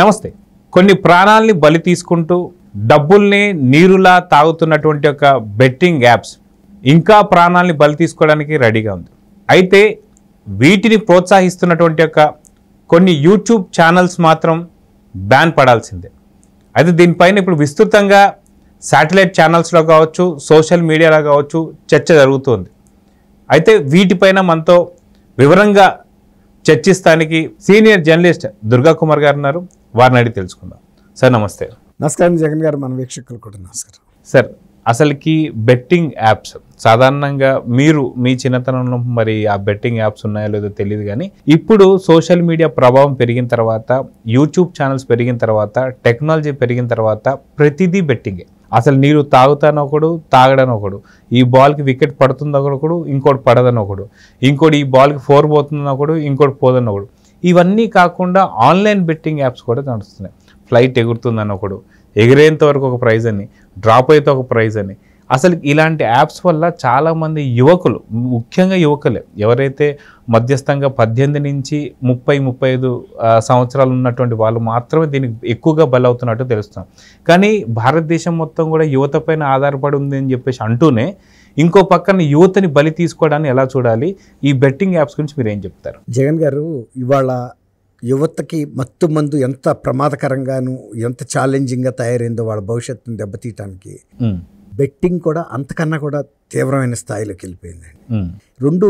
నమస్తే కొన్ని ప్రాణాలని బలి తీసుకుంటూ డబ్బుల్ని నీరులా తాగుతున్నటువంటి ఒక బెట్టింగ్ యాప్స్ ఇంకా ప్రాణాలని బలి తీసుకోవడానికి రెడీగా ఉంది అయితే వీటిని ప్రోత్సహిస్తున్నటువంటి ఒక కొన్ని యూట్యూబ్ ఛానల్స్ మాత్రం బ్యాన్ పడాల్సిందే అయితే దీనిపైన ఇప్పుడు విస్తృతంగా శాటిలైట్ ఛానల్స్లో కావచ్చు సోషల్ మీడియాలో కావచ్చు చర్చ జరుగుతుంది అయితే వీటిపైన మనతో వివరంగా చర్చిస్తానికి సీనియర్ జర్నలిస్ట్ దుర్గా కుమార్ గారు ఉన్నారు వారిని అడిగి తెలుసుకుందాం సార్ నమస్తే నమస్కారం జగన్ గారు మన వీక్షకులు కూడా నమస్కారం సార్ అసలుకి బెట్టింగ్ యాప్స్ సాధారణంగా మీరు మీ చిన్నతనంలో మరి ఆ బెట్టింగ్ యాప్స్ ఉన్నాయో లేదో తెలియదు కానీ ఇప్పుడు సోషల్ మీడియా ప్రభావం పెరిగిన తర్వాత యూట్యూబ్ ఛానల్స్ పెరిగిన తర్వాత టెక్నాలజీ పెరిగిన తర్వాత ప్రతిదీ బెట్టింగే అసలు నీరు తాగుతాను ఒకడు తాగడని ఒకడు ఈ బాల్కి వికెట్ పడుతుంది ఒకడు ఇంకోటి పడదని ఒకడు ఇంకోటి ఈ బాల్కి ఫోర్ పోతుంది ఒకడు ఇంకోటి పోదని ఒకడు ఇవన్నీ కాకుండా ఆన్లైన్ బెట్టింగ్ యాప్స్ కూడా నడుస్తున్నాయి ఫ్లైట్ ఎగురుతుందని ఒకడు ఎగిరేంత వరకు ఒక ప్రైజ్ అని డ్రాప్ అయితే ఒక ప్రైజ్ అని అసలు ఇలాంటి యాప్స్ వల్ల చాలామంది యువకులు ముఖ్యంగా యువకులే ఎవరైతే మధ్యస్థంగా పద్దెనిమిది నుంచి ముప్పై ముప్పై ఐదు సంవత్సరాలు ఉన్నటువంటి వాళ్ళు మాత్రమే దీనికి ఎక్కువగా బలవుతున్నట్టు తెలుస్తున్నాం కానీ భారతదేశం మొత్తం కూడా యువత పైన ఆధారపడి ఉంది అని చెప్పేసి అంటూనే ఇంకో పక్కన యువతని బలి తీసుకోవడాన్ని ఎలా చూడాలి ఈ బెట్టింగ్ యాప్స్ గురించి మీరు ఏం చెప్తారు జగన్ గారు ఇవాళ యువతకి మత్తు మందు ఎంత ప్రమాదకరంగాను ఎంత ఛాలెంజింగ్గా తయారైందో వాళ్ళ భవిష్యత్తును దెబ్బతీయటానికి బెట్టింగ్ కూడా అంతకన్నా కూడా తీవ్రమైన స్థాయిలోకి వెళ్ళిపోయిందండి రెండు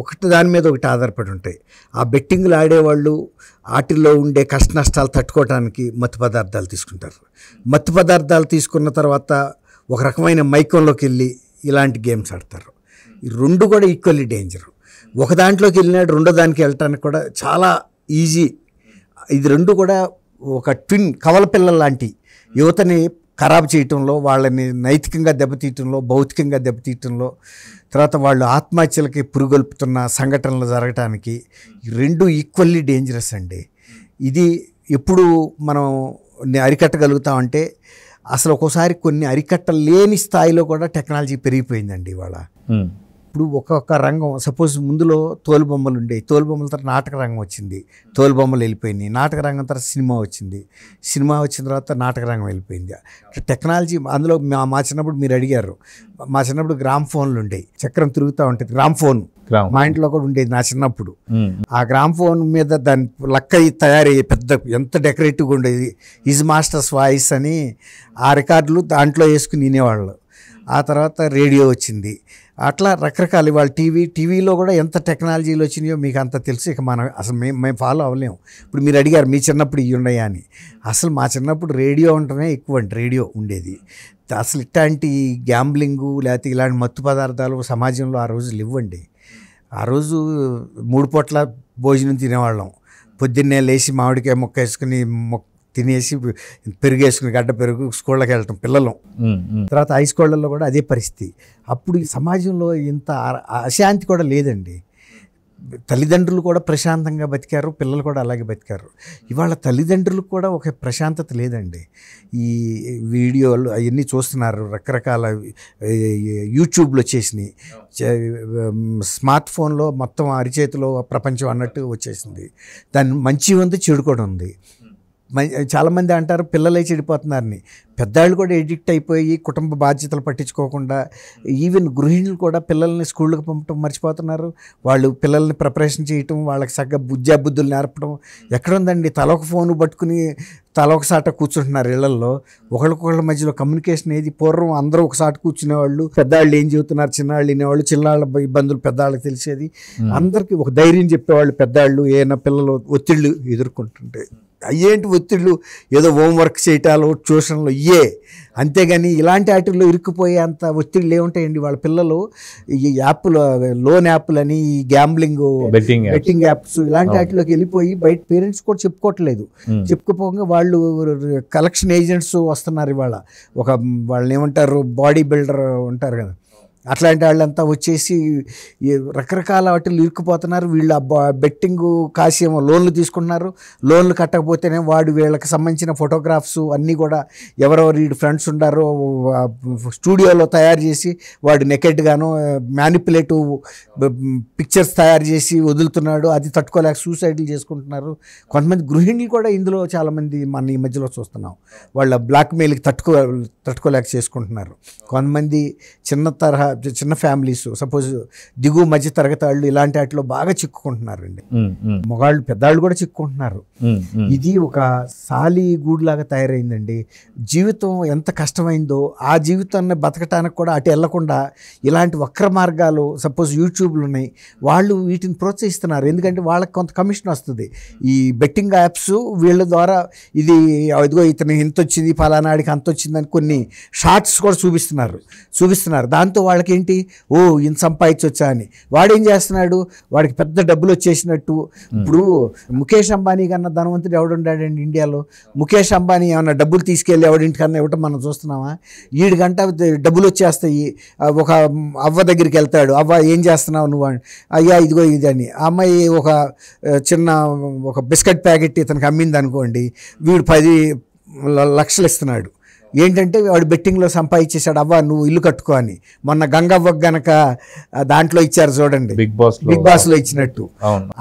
ఒకటి దాని మీద ఒకటి ఆధారపడి ఉంటాయి ఆ బెట్టింగ్లు ఆడేవాళ్ళు వాటిల్లో ఉండే కష్ట నష్టాలు తట్టుకోవడానికి మత్తు పదార్థాలు తీసుకుంటారు మత్తు పదార్థాలు తీసుకున్న తర్వాత ఒక రకమైన మైకంలోకి వెళ్ళి ఇలాంటి గేమ్స్ ఆడతారు ఈ రెండు కూడా ఈక్వల్లీ డేంజర్ ఒక దాంట్లోకి వెళ్ళినాడు రెండో దానికి వెళ్ళటానికి కూడా చాలా ఈజీ ఇది రెండు కూడా ఒక ట్విన్ కవల పిల్లల లాంటి యువతని ఖరాబ్ చేయటంలో వాళ్ళని నైతికంగా దెబ్బతీయటంలో భౌతికంగా దెబ్బతీయటంలో తర్వాత వాళ్ళు ఆత్మహత్యలకి పురుగొల్పుతున్న సంఘటనలు జరగటానికి రెండు ఈక్వల్లీ డేంజరస్ అండి ఇది ఎప్పుడు మనం అరికట్టగలుగుతామంటే అసలు ఒక్కోసారి కొన్ని అరికట్టలేని స్థాయిలో కూడా టెక్నాలజీ పెరిగిపోయిందండి ఇవాళ ఇప్పుడు ఒక్కొక్క రంగం సపోజ్ ముందులో తోలుబొమ్మలు ఉండేవి తోలుబొమ్మల తర్వాత నాటక రంగం వచ్చింది తోలుబొమ్మలు వెళ్ళిపోయింది నాటక రంగం తర్వాత సినిమా వచ్చింది సినిమా వచ్చిన తర్వాత నాటక రంగం వెళ్ళిపోయింది టెక్నాలజీ అందులో మా చిన్నప్పుడు మీరు అడిగారు మా చిన్నప్పుడు గ్రామ్ ఫోన్లు ఉండేవి చక్రం తిరుగుతూ ఉంటుంది గ్రామ్ ఫోన్ మా ఇంట్లో కూడా ఉండేది నా చిన్నప్పుడు ఆ గ్రామ్ ఫోన్ మీద దాని లక్క తయారయ్యే పెద్ద ఎంత డెకరేటివ్గా ఉండేది ఈజ్ మాస్టర్స్ వాయిస్ అని ఆ రికార్డులు దాంట్లో వేసుకుని వినేవాళ్ళు ఆ తర్వాత రేడియో వచ్చింది అట్లా రకరకాలు ఇవాళ టీవీ టీవీలో కూడా ఎంత టెక్నాలజీలు వచ్చినాయో మీకు అంత తెలుసు ఇక మనం అసలు మేము మేము ఫాలో అవ్వలేము ఇప్పుడు మీరు అడిగారు మీ చిన్నప్పుడు ఇవి ఉన్నాయా అని అసలు మా చిన్నప్పుడు రేడియో ఉంటేనే ఎక్కువ రేడియో ఉండేది అసలు ఇట్లాంటి గ్యాంబ్లింగు లేకపోతే ఇలాంటి మత్తు పదార్థాలు సమాజంలో ఆ రోజులు ఇవ్వండి ఆ రోజు మూడు పూట్ల భోజనం తినేవాళ్ళం పొద్దున్నే లేచి మామిడికాయ మొక్క వేసుకుని మొక్క తినేసి పెరిగేసుకుని గడ్డ పెరుగు స్కూళ్ళకి వెళ్ళటం పిల్లలు తర్వాత హై స్కూళ్ళల్లో కూడా అదే పరిస్థితి అప్పుడు సమాజంలో ఇంత అశాంతి కూడా లేదండి తల్లిదండ్రులు కూడా ప్రశాంతంగా బతికారు పిల్లలు కూడా అలాగే బతికారు ఇవాళ తల్లిదండ్రులకు కూడా ఒక ప్రశాంతత లేదండి ఈ వీడియోలు అవన్నీ చూస్తున్నారు రకరకాల యూట్యూబ్లు వచ్చేసినాయి స్మార్ట్ ఫోన్లో మొత్తం అరిచేతిలో ప్రపంచం అన్నట్టు వచ్చేసింది దాన్ని మంచి ఉంది చెడు కూడా ఉంది చాలామంది అంటారు పిల్లలే చెడిపోతున్నారని పెద్దవాళ్ళు కూడా ఎడిక్ట్ అయిపోయి కుటుంబ బాధ్యతలు పట్టించుకోకుండా ఈవెన్ గృహిణులు కూడా పిల్లల్ని స్కూళ్ళకి పంపటం మర్చిపోతున్నారు వాళ్ళు పిల్లల్ని ప్రిపరేషన్ చేయటం వాళ్ళకి చక్కగా బుద్ధులు నేర్పడం ఎక్కడుందండి తలొక ఫోన్ పట్టుకుని తల ఒకసాట కూర్చుంటున్నారు ఇళ్లల్లో ఒకళ్ళకొకళ్ళ మధ్యలో కమ్యూనికేషన్ ఏది పూర్వం అందరూ ఒకసాటి కూర్చునేవాళ్ళు పెద్దవాళ్ళు ఏం చెబుతున్నారు చిన్నవాళ్ళు వినేవాళ్ళు చిన్నవాళ్ళ ఇబ్బందులు పెద్దవాళ్ళకి తెలిసేది అందరికీ ఒక ధైర్యం చెప్పేవాళ్ళు పెద్దవాళ్ళు ఏమైనా పిల్లలు ఒత్తిళ్ళు ఎదుర్కొంటుంటే అయ్యేంటి ఒత్తిళ్ళు ఏదో హోంవర్క్ చేయటాలు ట్యూషన్లు ఇయ్యే అంతేగాని ఇలాంటి వాటిల్లో ఇరుక్కుపోయే అంత ఒత్తిళ్ళు ఏముంటాయండి వాళ్ళ పిల్లలు ఈ యాప్లు లోన్ యాప్లు అని ఈ గ్యాంబ్లింగ్ బెట్టింగ్ యాప్స్ ఇలాంటి వాటిలోకి వెళ్ళిపోయి బయట పేరెంట్స్ కూడా చెప్పుకోవట్లేదు చెప్పుకోపోగా వాళ్ళు కలెక్షన్ ఏజెంట్స్ వస్తున్నారు ఇవాళ ఒక వాళ్ళని ఏమంటారు బాడీ బిల్డర్ ఉంటారు కదా అట్లాంటి వాళ్ళంతా వచ్చేసి రకరకాల వాటిలు ఇరుక్కుపోతున్నారు వీళ్ళు బెట్టింగ్ కాసేమో లోన్లు తీసుకుంటున్నారు లోన్లు కట్టకపోతేనే వాడు వీళ్ళకి సంబంధించిన ఫోటోగ్రాఫ్స్ అన్నీ కూడా ఎవరెవరు వీడి ఫ్రెండ్స్ ఉన్నారో స్టూడియోలో తయారు చేసి వాడు నెకెట్గాను మ్యానిపులేటివ్ పిక్చర్స్ తయారు చేసి వదులుతున్నాడు అది తట్టుకోలేక సూసైడ్లు చేసుకుంటున్నారు కొంతమంది గృహిణులు కూడా ఇందులో చాలామంది మన ఈ మధ్యలో చూస్తున్నాం వాళ్ళ బ్లాక్మెయిల్కి తట్టుకో తట్టుకోలేక చేసుకుంటున్నారు కొంతమంది చిన్న తరహా చిన్న ఫ్యామిలీస్ సపోజ్ దిగు మధ్య తరగతి వాళ్ళు ఇలాంటి వాటిలో బాగా చిక్కుకుంటున్నారండి మగాళ్ళు పెద్దవాళ్ళు కూడా చిక్కుకుంటున్నారు ఇది ఒక సాలి గూడులాగా తయారైందండి జీవితం ఎంత కష్టమైందో ఆ జీవితాన్ని బతకటానికి కూడా అటు వెళ్లకుండా ఇలాంటి వక్ర మార్గాలు సపోజ్ యూట్యూబ్లు ఉన్నాయి వాళ్ళు వీటిని ప్రోత్సహిస్తున్నారు ఎందుకంటే వాళ్ళకి కొంత కమిషన్ వస్తుంది ఈ బెట్టింగ్ యాప్స్ వీళ్ళ ద్వారా ఇది ఇదిగో ఇతను ఇంత వచ్చింది ఫలానాడికి అంత వచ్చిందని కొన్ని షార్ట్స్ కూడా చూపిస్తున్నారు చూపిస్తున్నారు దాంతో వాళ్ళకి వాళ్ళకేంటి ఓ ఇంత సంపాదించొచ్చా అని వాడేం చేస్తున్నాడు వాడికి పెద్ద డబ్బులు వచ్చేసినట్టు ఇప్పుడు ముఖేష్ అంబానీ కన్నా ధనవంతుడు ఎవడుండాడండి ఇండియాలో ముఖేష్ అంబానీ ఏమన్నా డబ్బులు తీసుకెళ్ళి ఎవడింటికన్నా ఇవ్వటం మనం చూస్తున్నామా గంట డబ్బులు వచ్చేస్తాయి ఒక అవ్వ దగ్గరికి వెళ్తాడు అవ్వ ఏం చేస్తున్నావు నువ్వు అయ్యా ఇదిగో ఇది అని అమ్మాయి ఒక చిన్న ఒక బిస్కెట్ ప్యాకెట్ ఇతనికి అమ్మింది అనుకోండి వీడు పది లక్షలు ఇస్తున్నాడు ఏంటంటే వాడు బెట్టింగ్లో సంపాదించేశాడు అవ్వ నువ్వు ఇల్లు కట్టుకో అని మొన్న గంగవ్వ గనక దాంట్లో ఇచ్చారు చూడండి బిగ్ బాస్ బిగ్ బాస్లో ఇచ్చినట్టు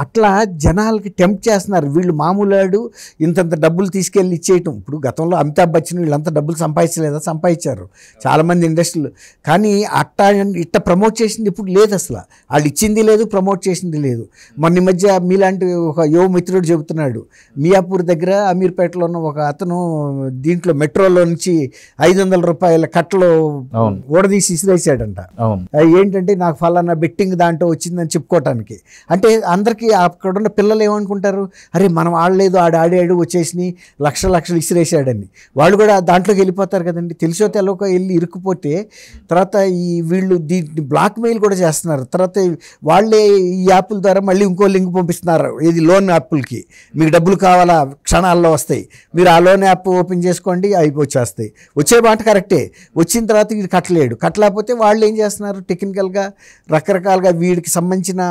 అట్లా జనాలకి టెంప్ట్ చేస్తున్నారు వీళ్ళు మామూలు ఇంతంత డబ్బులు తీసుకెళ్ళి ఇచ్చేయటం ఇప్పుడు గతంలో అమితాబ్ బచ్చన్ వీళ్ళంతా డబ్బులు సంపాదించలేదా సంపాదించారు చాలామంది ఇండస్ట్రీలు కానీ అట్ట ఇట్ట ప్రమోట్ చేసింది ఇప్పుడు లేదు అసలు వాళ్ళు ఇచ్చింది లేదు ప్రమోట్ చేసింది లేదు మొన్న ఈ మధ్య మీలాంటి ఒక యువ మిత్రుడు చెబుతున్నాడు మియాపూర్ దగ్గర అమీర్పేటలో ఉన్న ఒక అతను దీంట్లో మెట్రోలో నుంచి ఐదు వందల రూపాయల కట్టలు ఓడదీసి ఇసిరేసాడంట ఏంటంటే నాకు ఫలానా బెట్టింగ్ దాంట్లో వచ్చిందని చెప్పుకోవటానికి అంటే అందరికీ అక్కడున్న పిల్లలు ఏమనుకుంటారు అరే మనం ఆడలేదు ఆడు ఆడాడు వచ్చేసి లక్ష లక్షలు ఇసిరేసాడని వాళ్ళు కూడా దాంట్లోకి వెళ్ళిపోతారు కదండి తెలిసో తెలవక వెళ్ళి ఇరుక్కుపోతే తర్వాత ఈ వీళ్ళు దీన్ని బ్లాక్ మెయిల్ కూడా చేస్తున్నారు తర్వాత వాళ్ళే ఈ యాప్ల ద్వారా మళ్ళీ ఇంకో లింక్ పంపిస్తున్నారు ఇది లోన్ యాప్లకి మీకు డబ్బులు కావాలా క్షణాల్లో వస్తాయి మీరు ఆ లోన్ యాప్ ఓపెన్ చేసుకోండి అయిపోయి వచ్చేస్తాయి వచ్చే మాట కరెక్టే వచ్చిన తర్వాత వీడు కట్టలేడు కట్టలేకపోతే వాళ్ళు ఏం చేస్తున్నారు టెక్నికల్గా రకరకాలుగా వీడికి సంబంధించిన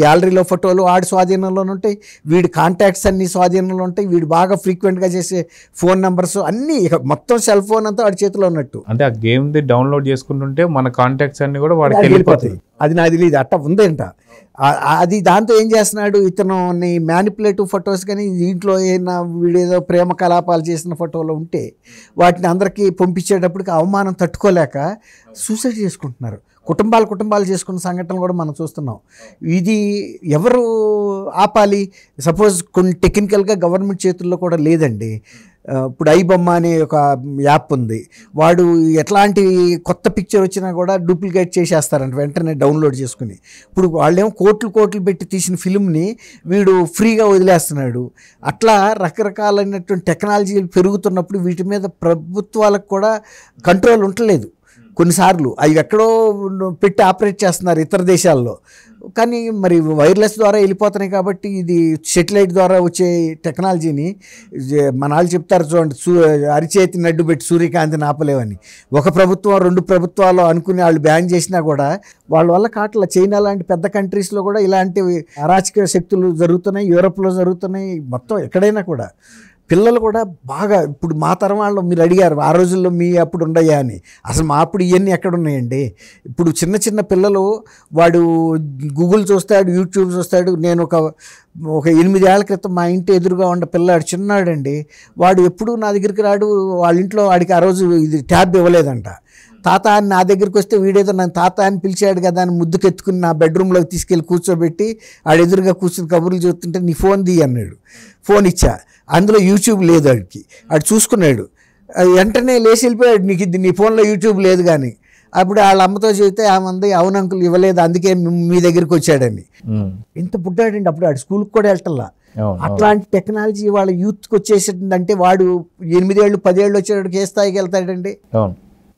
గ్యాలరీలో ఫోటోలు ఆడి స్వాధీనంలోనే ఉంటాయి వీడి కాంటాక్ట్స్ అన్ని స్వాధీనంలో ఉంటాయి వీడు బాగా ఫ్రీక్వెంట్గా చేసే ఫోన్ నెంబర్స్ అన్నీ మొత్తం సెల్ ఫోన్ అంతా వాడి చేతిలో ఉన్నట్టు అంటే ఆ గేమ్ది డౌన్లోడ్ చేసుకుంటుంటే మన కాంటాక్ట్స్ అన్ని కూడా వాడికి వెళ్ళిపోతాయి అది నాది లేదు అట్ట ఉందంట అది దాంతో ఏం చేస్తున్నాడు నీ మ్యానిపులేటివ్ ఫొటోస్ కానీ దీంట్లో ఏదైనా వీడేదో ప్రేమ కలాపాలు చేసిన ఫోటోలు ఉంటే వాటిని అందరికీ పంపించేటప్పటికి అవమానం తట్టుకోలేక సూసైడ్ చేసుకుంటున్నారు కుటుంబాలు కుటుంబాలు చేసుకున్న సంఘటనలు కూడా మనం చూస్తున్నాం ఇది ఎవరు ఆపాలి సపోజ్ కొన్ని టెక్నికల్గా గవర్నమెంట్ చేతుల్లో కూడా లేదండి ఇప్పుడు ఐబొమ్మ అనే ఒక యాప్ ఉంది వాడు ఎట్లాంటి కొత్త పిక్చర్ వచ్చినా కూడా డూప్లికేట్ చేసేస్తారంట వెంటనే డౌన్లోడ్ చేసుకుని ఇప్పుడు వాళ్ళేమో కోట్లు కోట్లు పెట్టి తీసిన ఫిల్మ్ని వీడు ఫ్రీగా వదిలేస్తున్నాడు అట్లా రకరకాలైనటువంటి టెక్నాలజీలు పెరుగుతున్నప్పుడు వీటి మీద ప్రభుత్వాలకు కూడా కంట్రోల్ ఉండలేదు కొన్నిసార్లు అవి ఎక్కడో పెట్టి ఆపరేట్ చేస్తున్నారు ఇతర దేశాల్లో కానీ మరి వైర్లెస్ ద్వారా వెళ్ళిపోతున్నాయి కాబట్టి ఇది సెటిలైట్ ద్వారా వచ్చే టెక్నాలజీని మన వాళ్ళు చెప్తారు చూడండి సూ అరిచేతి నడ్డు పెట్టి సూర్యకాంతిని ఆపలేవని ఒక ప్రభుత్వం రెండు ప్రభుత్వాలు అనుకుని వాళ్ళు బ్యాన్ చేసినా కూడా వాళ్ళ వల్ల కాట్ల చైనా లాంటి పెద్ద కంట్రీస్లో కూడా ఇలాంటి అరాచక శక్తులు జరుగుతున్నాయి యూరోప్లో జరుగుతున్నాయి మొత్తం ఎక్కడైనా కూడా పిల్లలు కూడా బాగా ఇప్పుడు మా తరం వాళ్ళు మీరు అడిగారు ఆ రోజుల్లో మీ అప్పుడు ఉన్నాయా అని అసలు మా అప్పుడు ఇవన్నీ ఎక్కడ ఉన్నాయండి ఇప్పుడు చిన్న చిన్న పిల్లలు వాడు గూగుల్ చూస్తాడు యూట్యూబ్ చూస్తాడు నేను ఒక ఒక ఎనిమిదేళ్ల క్రితం మా ఇంటి ఎదురుగా ఉన్న పిల్లాడు చిన్నాడండి వాడు ఎప్పుడు నా దగ్గరికి రాడు వాళ్ళ ఇంట్లో వాడికి ఆ రోజు ఇది ట్యాబ్ ఇవ్వలేదంట తాత అని నా దగ్గరికి వస్తే వీడేదో నన్ను తాత అని పిలిచాడు కదా అని ముద్దుకెత్తుకుని నా బెడ్రూమ్లోకి తీసుకెళ్ళి కూర్చోబెట్టి ఆడు ఎదురుగా కూర్చుని కబుర్లు చూస్తుంటే నీ ఫోన్ దీ అన్నాడు ఫోన్ ఇచ్చా అందులో యూట్యూబ్ లేదు ఆడికి ఆడు చూసుకున్నాడు వెంటనే లేచి వెళ్ళిపోయాడు నీకు ఇది నీ ఫోన్లో యూట్యూబ్ లేదు కానీ అప్పుడు వాళ్ళ అమ్మతో చెబితే ఆమె అంది అవును ఇవ్వలేదు అందుకే మీ దగ్గరికి వచ్చాడని ఇంత పుట్టాడండి అప్పుడు ఆడు స్కూల్కి కూడా వెళ్ళటల్లా అట్లాంటి టెక్నాలజీ వాళ్ళ యూత్కి వచ్చేసేటంటే వాడు ఎనిమిదేళ్ళు పదేళ్ళు వచ్చేటప్పుడు ఏ స్థాయికి వెళ్తాడండి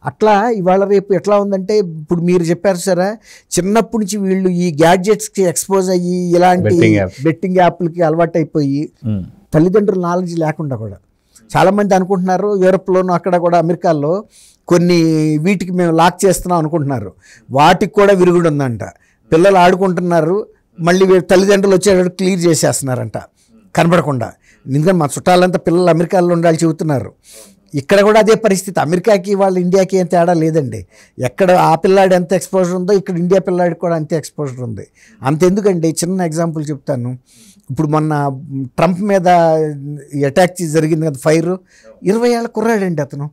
అట్లా ఇవాళ రేపు ఎట్లా ఉందంటే ఇప్పుడు మీరు చెప్పారు సరే చిన్నప్పటి నుంచి వీళ్ళు ఈ గ్యాడ్జెట్స్కి ఎక్స్పోజ్ అయ్యి ఇలాంటి బెట్టింగ్ యాప్లకి అలవాటు అయిపోయి hmm. తల్లిదండ్రులు నాలెడ్జ్ లేకుండా కూడా చాలామంది అనుకుంటున్నారు యూరప్లోనూ అక్కడ కూడా అమెరికాలో కొన్ని వీటికి మేము లాక్ చేస్తున్నాం అనుకుంటున్నారు వాటికి కూడా విరుగుడు ఉందంట పిల్లలు ఆడుకుంటున్నారు మళ్ళీ తల్లిదండ్రులు వచ్చేటప్పుడు క్లియర్ చేసేస్తున్నారంట కనపడకుండా ఎందుకంటే మన చుట్టాలంతా పిల్లలు అమెరికాలో ఉండాలి చెబుతున్నారు ఇక్కడ కూడా అదే పరిస్థితి అమెరికాకి వాళ్ళ ఇండియాకి ఏం తేడా లేదండి ఎక్కడ ఆ పిల్లాడు ఎంత ఎక్స్పోజర్ ఉందో ఇక్కడ ఇండియా పిల్లాడికి కూడా అంతే ఎక్స్పోజర్ ఉంది అంతెందుకండి చిన్న ఎగ్జాంపుల్ చెప్తాను ఇప్పుడు మొన్న ట్రంప్ మీద అటాక్ జరిగింది కదా ఫైర్ ఇరవై ఏళ్ళ కుర్రాడండి అతను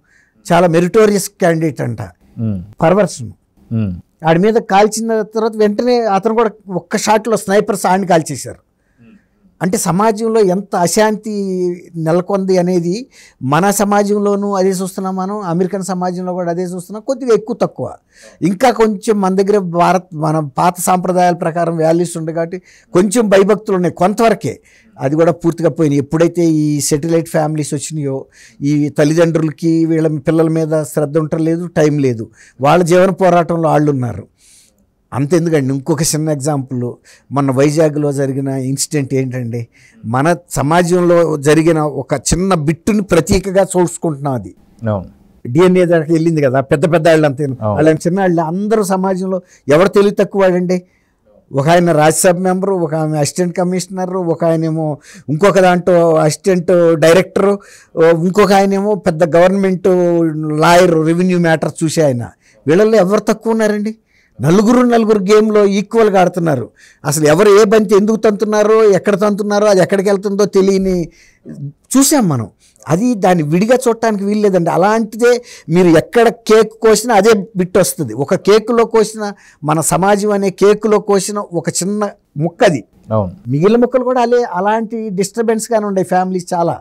చాలా మెరిటోరియస్ క్యాండిడేట్ అంట పర్వర్సన్ ఆడి మీద కాల్చిన తర్వాత వెంటనే అతను కూడా ఒక్క షాట్లో స్నైపర్స్ ఆడిని కాల్చేశారు అంటే సమాజంలో ఎంత అశాంతి నెలకొంది అనేది మన సమాజంలోనూ అదే చూస్తున్నాం మనం అమెరికన్ సమాజంలో కూడా అదే చూస్తున్నాం కొద్దిగా ఎక్కువ తక్కువ ఇంకా కొంచెం మన దగ్గర భారత్ మన పాత సాంప్రదాయాల ప్రకారం వాల్యూస్ ఉండే కాబట్టి కొంచెం భయభక్తులు ఉన్నాయి కొంతవరకే అది కూడా పూర్తిగా పోయినాయి ఎప్పుడైతే ఈ సెటిలైట్ ఫ్యామిలీస్ వచ్చినాయో ఈ తల్లిదండ్రులకి వీళ్ళ పిల్లల మీద శ్రద్ధ ఉండటం లేదు టైం లేదు వాళ్ళ జీవన పోరాటంలో వాళ్ళు ఉన్నారు అంతెందుకండి ఇంకొక చిన్న ఎగ్జాంపుల్ మన వైజాగ్లో జరిగిన ఇన్సిడెంట్ ఏంటండి మన సమాజంలో జరిగిన ఒక చిన్న బిట్టుని ప్రతీకగా చూసుకుంటున్నాం అది డిఎన్ఏ దాకా వెళ్ళింది కదా పెద్ద పెద్ద వాళ్ళు అంతే వాళ్ళ చిన్న వాళ్ళు అందరూ సమాజంలో ఎవరు తెలివి తక్కువ వాడండి ఒక ఆయన రాజ్యసభ మెంబరు ఒక ఆమె అసిస్టెంట్ కమిషనర్ ఒక ఆయనేమో ఇంకొక దాంట్లో అసిస్టెంట్ డైరెక్టరు ఇంకొక ఆయనేమో పెద్ద గవర్నమెంట్ లాయర్ రెవెన్యూ మ్యాటర్ చూసే ఆయన వీళ్ళల్లో ఎవరు తక్కువ ఉన్నారండి నలుగురు నలుగురు గేమ్లో ఈక్వల్గా ఆడుతున్నారు అసలు ఎవరు ఏ బంతి ఎందుకు తంతున్నారో ఎక్కడ తంతున్నారో అది ఎక్కడికి వెళ్తుందో తెలియని చూసాం మనం అది దాన్ని విడిగా చూడటానికి వీల్లేదండి అలాంటిదే మీరు ఎక్కడ కేక్ కోసినా అదే బిట్ వస్తుంది ఒక కేకులో కోసిన మన సమాజం అనే కేకులో కోసిన ఒక చిన్న ముక్కది మిగిలిన ముక్కలు కూడా అలే అలాంటి డిస్టర్బెన్స్గానే ఉండే ఫ్యామిలీస్ చాలా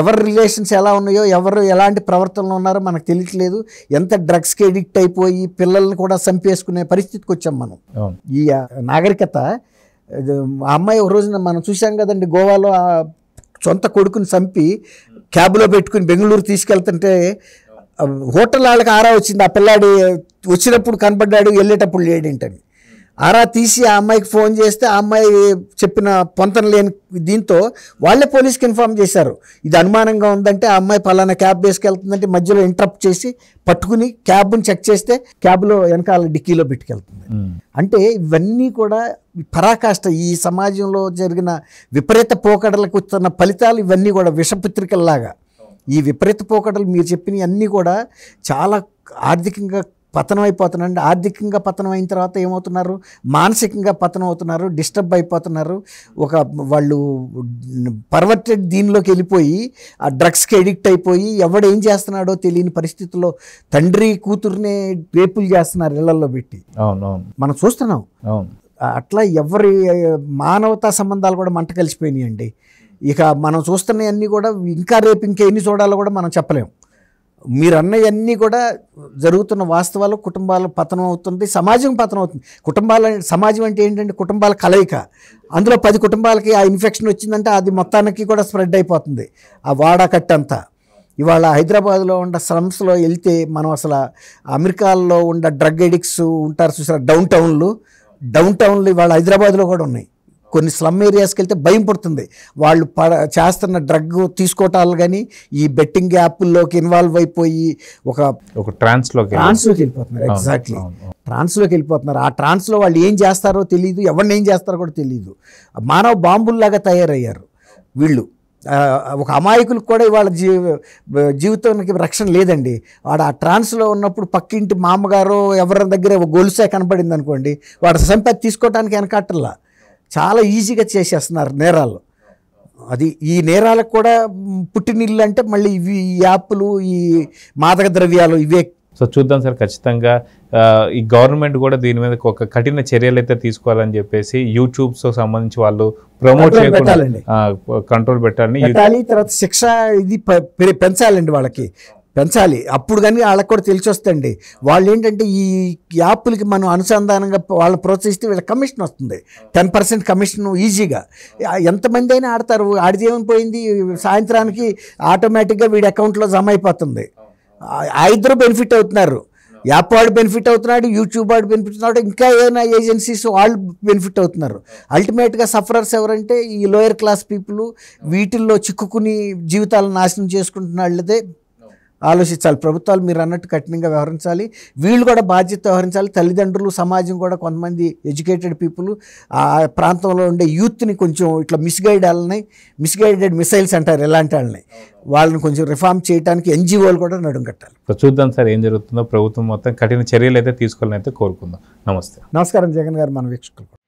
ఎవరి రిలేషన్స్ ఎలా ఉన్నాయో ఎవరు ఎలాంటి ప్రవర్తనలు ఉన్నారో మనకు తెలియట్లేదు ఎంత డ్రగ్స్కి ఎడిక్ట్ అయిపోయి పిల్లల్ని కూడా చంపేసుకునే పరిస్థితికి వచ్చాం మనం ఈ నాగరికత ఆ అమ్మాయి ఒక రోజున మనం చూసాం కదండి గోవాలో సొంత కొడుకుని చంపి క్యాబ్లో పెట్టుకుని బెంగళూరు తీసుకెళ్తుంటే హోటల్ వాళ్ళకి ఆరా వచ్చింది ఆ పిల్లాడి వచ్చినప్పుడు కనపడ్డాడు వెళ్ళేటప్పుడు లేడేంటని అరా తీసి ఆ అమ్మాయికి ఫోన్ చేస్తే ఆ అమ్మాయి చెప్పిన పొంతన లేని దీంతో వాళ్ళే పోలీస్కి ఇన్ఫామ్ చేశారు ఇది అనుమానంగా ఉందంటే ఆ అమ్మాయి పలానా క్యాబ్ వేసుకెళ్తుందంటే మధ్యలో ఇంటరప్ట్ చేసి పట్టుకుని క్యాబ్ని చెక్ చేస్తే క్యాబ్లో వెనకాల డిక్కీలో పెట్టుకెళ్తుంది అంటే ఇవన్నీ కూడా పరాకాష్ట ఈ సమాజంలో జరిగిన విపరీత పోకడలకు వస్తున్న ఫలితాలు ఇవన్నీ కూడా విషపత్రికల్లాగా ఈ విపరీత పోకడలు మీరు చెప్పినవి అన్నీ కూడా చాలా ఆర్థికంగా పతనం అయిపోతున్నారండి ఆర్థికంగా పతనం అయిన తర్వాత ఏమవుతున్నారు మానసికంగా పతనం అవుతున్నారు డిస్టర్బ్ అయిపోతున్నారు ఒక వాళ్ళు పర్వర్టెడ్ దీనిలోకి వెళ్ళిపోయి ఆ డ్రగ్స్కి ఎడిక్ట్ అయిపోయి ఎవడేం చేస్తున్నాడో తెలియని పరిస్థితుల్లో తండ్రి కూతుర్నే రేపులు చేస్తున్నారు ఇళ్లలో పెట్టి మనం చూస్తున్నాం అట్లా ఎవరి మానవతా సంబంధాలు కూడా మంట కలిసిపోయినాయి అండి ఇక మనం చూస్తున్నవన్నీ అన్నీ కూడా ఇంకా రేపు ఇంకా ఎన్ని చూడాలో కూడా మనం చెప్పలేము మీరు అన్నవన్నీ కూడా జరుగుతున్న వాస్తవాలు కుటుంబాలు పతనం అవుతుంది సమాజం పతనం అవుతుంది కుటుంబాల సమాజం అంటే ఏంటంటే కుటుంబాల కలయిక అందులో పది కుటుంబాలకి ఆ ఇన్ఫెక్షన్ వచ్చిందంటే అది మొత్తానికి కూడా స్ప్రెడ్ అయిపోతుంది ఆ కట్టంతా ఇవాళ హైదరాబాద్లో ఉన్న స్లమ్స్లో వెళ్తే మనం అసలు అమెరికాల్లో ఉన్న డ్రగ్ ఎడిక్స్ ఉంటారు చూసారా డౌన్ టౌన్లు డౌన్ టౌన్లు ఇవాళ హైదరాబాద్లో కూడా ఉన్నాయి కొన్ని స్లమ్ ఏరియాస్కి వెళ్తే భయం పడుతుంది వాళ్ళు పడ చేస్తున్న డ్రగ్ తీసుకోవటాలు కానీ ఈ బెట్టింగ్ యాప్ల్లోకి ఇన్వాల్వ్ అయిపోయి ఒక ఒక ట్రాన్స్లోకి ట్రాన్స్లోకి వెళ్ళిపోతున్నారు ఎగ్జాక్ట్లీ ట్రాన్స్లోకి వెళ్ళిపోతున్నారు ఆ ట్రాన్స్లో వాళ్ళు ఏం చేస్తారో తెలియదు ఎవరిని ఏం చేస్తారో కూడా తెలియదు మానవ బాంబుల్లాగా తయారయ్యారు వీళ్ళు ఒక అమాయకులకు కూడా ఇవాళ జీ జీవితానికి రక్షణ లేదండి వాడు ఆ ట్రాన్స్లో ఉన్నప్పుడు పక్కింటి మామగారు ఎవరి దగ్గర ఒక గొలుసే కనపడింది అనుకోండి వాడు సంపత్తి తీసుకోవడానికి వెనకట్టల్లా చాలా ఈజీగా చేసేస్తున్నారు నేరాలు అది ఈ నేరాలకు కూడా పుట్టినీళ్ళు అంటే మళ్ళీ ఇవి ఈ యాప్లు ఈ మాదక ద్రవ్యాలు ఇవే సో చూద్దాం సార్ ఖచ్చితంగా ఈ గవర్నమెంట్ కూడా దీని మీద ఒక కఠిన చర్యలు అయితే తీసుకోవాలని చెప్పేసి యూట్యూబ్స్తో సంబంధించి వాళ్ళు ప్రమోట్ చేయాలండి కంట్రోల్ పెట్టాలని తర్వాత శిక్ష ఇది పెంచాలండి వాళ్ళకి పెంచాలి అప్పుడు కానీ వాళ్ళకి కూడా తెలిసి వస్తుంది వాళ్ళు ఏంటంటే ఈ యాప్లకి మనం అనుసంధానంగా వాళ్ళని ప్రోత్సహిస్తే వీళ్ళ కమిషన్ వస్తుంది టెన్ పర్సెంట్ కమిషన్ ఈజీగా ఎంతమంది అయినా ఆడతారు ఆడిదేమని పోయింది సాయంత్రానికి ఆటోమేటిక్గా వీడి అకౌంట్లో జమ అయిపోతుంది ఆ ఇద్దరు బెనిఫిట్ అవుతున్నారు యాప్ వాడు బెనిఫిట్ అవుతున్నాడు యూట్యూబ్ వాడు బెనిఫిట్ అవుతున్నాడు ఇంకా ఏదైనా ఏజెన్సీస్ వాళ్ళు బెనిఫిట్ అవుతున్నారు అల్టిమేట్గా సఫరర్స్ ఎవరంటే ఈ లోయర్ క్లాస్ పీపుల్ వీటిల్లో చిక్కుకుని జీవితాలను నాశనం చేసుకుంటున్న వాళ్ళదే ఆలోచించాలి ప్రభుత్వాలు మీరు అన్నట్టు కఠినంగా వ్యవహరించాలి వీళ్ళు కూడా బాధ్యత వ్యవహరించాలి తల్లిదండ్రులు సమాజం కూడా కొంతమంది ఎడ్యుకేటెడ్ పీపుల్ ఆ ప్రాంతంలో ఉండే యూత్ని కొంచెం ఇట్లా మిస్గైడ్ వాళ్ళని మిస్గైడెడ్ మిసైల్స్ అంటారు ఎలాంటి వాళ్ళని వాళ్ళని కొంచెం రిఫార్మ్ చేయడానికి ఎన్జిఓలు కూడా నడుం కట్టాలి చూద్దాం సార్ ఏం జరుగుతుందో ప్రభుత్వం మొత్తం కఠిన చర్యలు అయితే తీసుకోవాలని అయితే కోరుకుందాం నమస్తే నమస్కారం జగన్ గారు మన వీక్షకులు